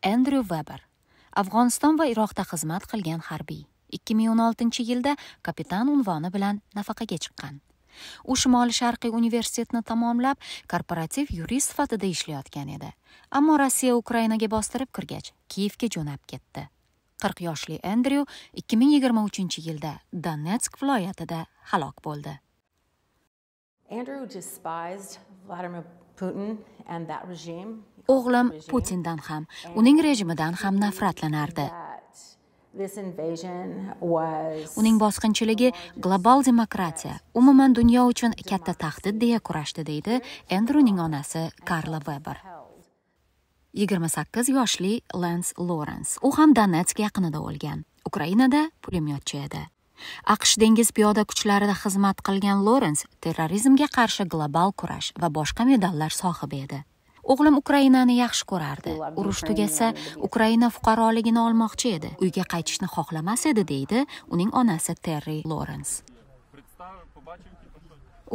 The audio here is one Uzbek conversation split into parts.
endryu veber afg'oniston va iroqda xizmat qilgan harbiy 2016 yilda kapitan unvoni bilan nafaqaga chiqqan u shimoli sharqiy universitetni tamomlab korporativ yurist sifatida ishlayotgan edi ammo rossiya ukrainaga bostirib kirgach kiyevga jo'nab ketdi 40 yoshli endryu 2023 yilda donetsk viloyatida halok bo'ldi andrew despised vladimir putin and that regime o'g'lim putindan ham uning rejimidan ham nafratlanardi uning bosqinchiligi global demokratiya umuman dunyo uchun katta tahdid deya kurashdi deydi endruning onasi karla veber 28 yoshli lens lorens u ham donetsk yaqinida o'lgan ukrainada pulemyotchi edi aqsh dengiz piyoda kuchlarida xizmat qilgan lorens terrorizmga qarshi global kurash va boshqa medallar sohibi edi o'g'lim ukrainani yaxshi ko'rardi urush tugasa ukraina fuqaroligini olmoqchi edi uyga qaytishni xohlamas edi deydi uning onasi terri lorens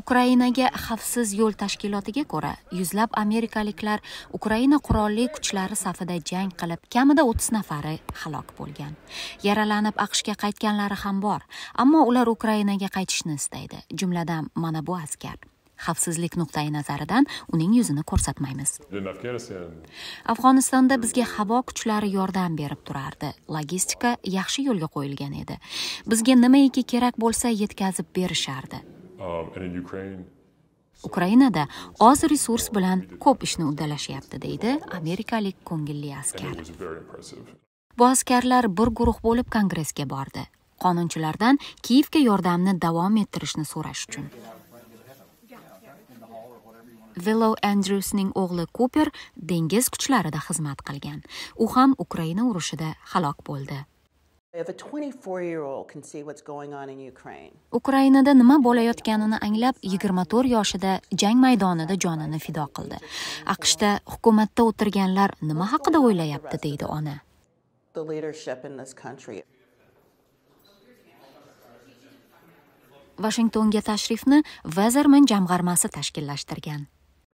ukrainaga xavfsiz yo'l tashkilotiga ko'ra yuzlab amerikaliklar ukraina qurolli kuchlari safida jang qilib kamida 30 nafari halok bo'lgan yaralanib aqshga qaytganlari ham bor ammo ular ukrainaga qaytishni istaydi jumladan mana bu askar xavfsizlik nuqtai nazaridan uning yuzini ko'rsatmaymiz afg'onistonda bizga havo kuchlari yordam berib turardi logistika yaxshi yo'lga qo'yilgan edi bizga nimaiki kerak bo'lsa yetkazib berishardi um, ukrainada oz resurs bilan ko'p ishni uddalashyapti deydi amerikalik ko'ngilli askar bu askarlar bir guruh bo'lib kongressga bordi qonunchilardan kiyevga yordamni davom ettirishni so'rash uchun vello Andrewsning o'g'li Cooper dengiz kuchlarida xizmat qilgan u ham ukraina urushida halok bo'ldi ukrainada nima bo'layotganini anglab 24 yoshida jang maydonida jonini fido qildi aqshda hukumatda o'tirganlar nima haqida o'ylayapti deydi ona vashingtonga tashrifni vazirman jamg'armasi tashkillashtirgan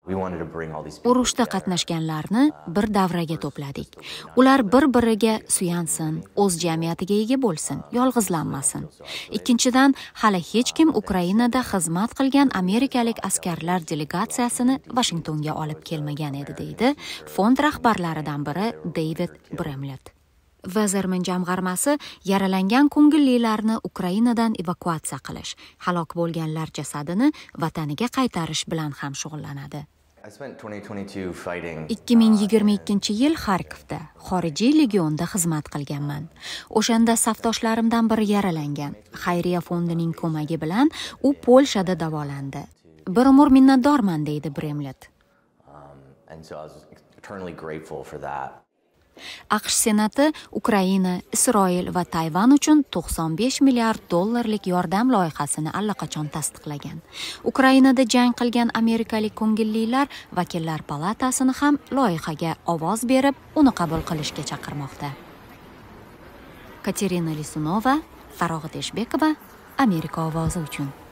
urushda qatnashganlarni bir davraga to'pladik ular bir biriga suyansin o'z jamiyatiga ega bo'lsin yolg'izlanmasin ikkinchidan hali hech kim ukrainada xizmat qilgan amerikalik askarlar delegatsiyasini vashingtonga olib kelmagan edi deydi fond rahbarlaridan biri deyvid bremlet vazirmin jamg'armasi yaralangan ko'ngillilarni ukrainadan evakuatsiya qilish halok bo'lganlar jasadini vataniga qaytarish bilan ham shug'ullanadi 2022 yil Xarkovda xorijiy legionda xizmat qilganman. O'shanda safdoshlarimdan biri yaralangan. Xayriya fondining ko'magi bilan u Polshada davolandi. Bir umr minnatdorman deydi Bremlet. Um, aqsh senati ukraina isroil va tayvan uchun 95 milliard dollarlik yordam loyihasini allaqachon tasdiqlagan ukrainada jang qilgan amerikalik ko'ngillilar vakillar palatasini ham loyihaga ovoz berib uni qabul qilishga chaqirmoqda katerina lisunova farog'at eshbekova amerika ovozi uchun